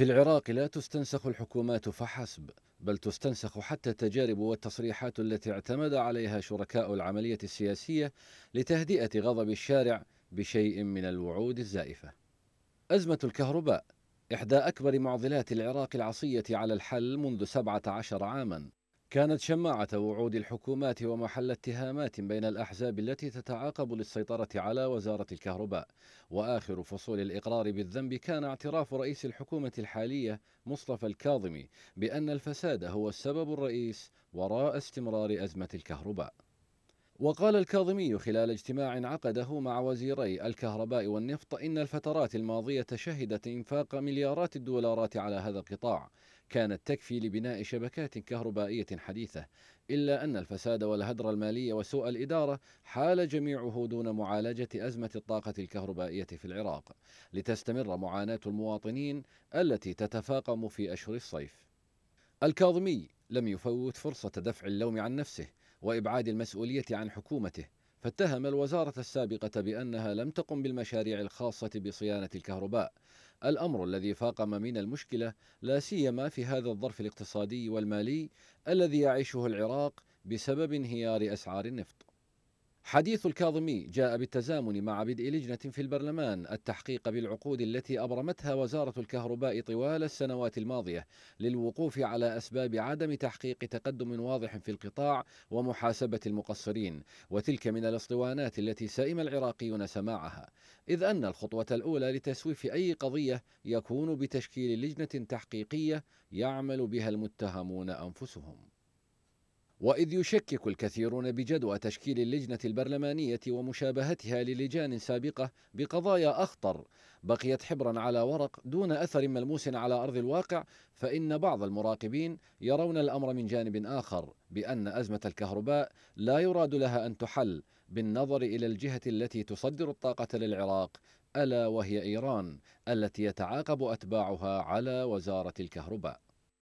في العراق لا تستنسخ الحكومات فحسب بل تستنسخ حتى التجارب والتصريحات التي اعتمد عليها شركاء العملية السياسية لتهدئة غضب الشارع بشيء من الوعود الزائفة. أزمة الكهرباء إحدى أكبر معضلات العراق العصية على الحل منذ 17 عاماً، كانت شماعة وعود الحكومات ومحل اتهامات بين الأحزاب التي تتعاقب للسيطرة على وزارة الكهرباء وآخر فصول الإقرار بالذنب كان اعتراف رئيس الحكومة الحالية مصطفى الكاظمي بأن الفساد هو السبب الرئيس وراء استمرار أزمة الكهرباء وقال الكاظمي خلال اجتماع عقده مع وزيري الكهرباء والنفط إن الفترات الماضية شهدت إنفاق مليارات الدولارات على هذا القطاع كانت تكفي لبناء شبكات كهربائية حديثة إلا أن الفساد والهدر المالي وسوء الإدارة حال جميعه دون معالجة أزمة الطاقة الكهربائية في العراق لتستمر معاناة المواطنين التي تتفاقم في أشهر الصيف الكاظمي لم يفوت فرصة دفع اللوم عن نفسه وإبعاد المسؤولية عن حكومته فاتهم الوزارة السابقة بأنها لم تقم بالمشاريع الخاصة بصيانة الكهرباء الأمر الذي فاقم من المشكلة لا سيما في هذا الظرف الاقتصادي والمالي الذي يعيشه العراق بسبب انهيار أسعار النفط حديث الكاظمي جاء بالتزامن مع بدء لجنة في البرلمان التحقيق بالعقود التي أبرمتها وزارة الكهرباء طوال السنوات الماضية للوقوف على أسباب عدم تحقيق تقدم واضح في القطاع ومحاسبة المقصرين وتلك من الاسطوانات التي سئم العراقيون سماعها إذ أن الخطوة الأولى لتسويف أي قضية يكون بتشكيل لجنة تحقيقية يعمل بها المتهمون أنفسهم وإذ يشكك الكثيرون بجدوى تشكيل اللجنة البرلمانية ومشابهتها للجان سابقة بقضايا أخطر بقيت حبرا على ورق دون أثر ملموس على أرض الواقع فإن بعض المراقبين يرون الأمر من جانب آخر بأن أزمة الكهرباء لا يراد لها أن تحل بالنظر إلى الجهة التي تصدر الطاقة للعراق ألا وهي إيران التي يتعاقب أتباعها على وزارة الكهرباء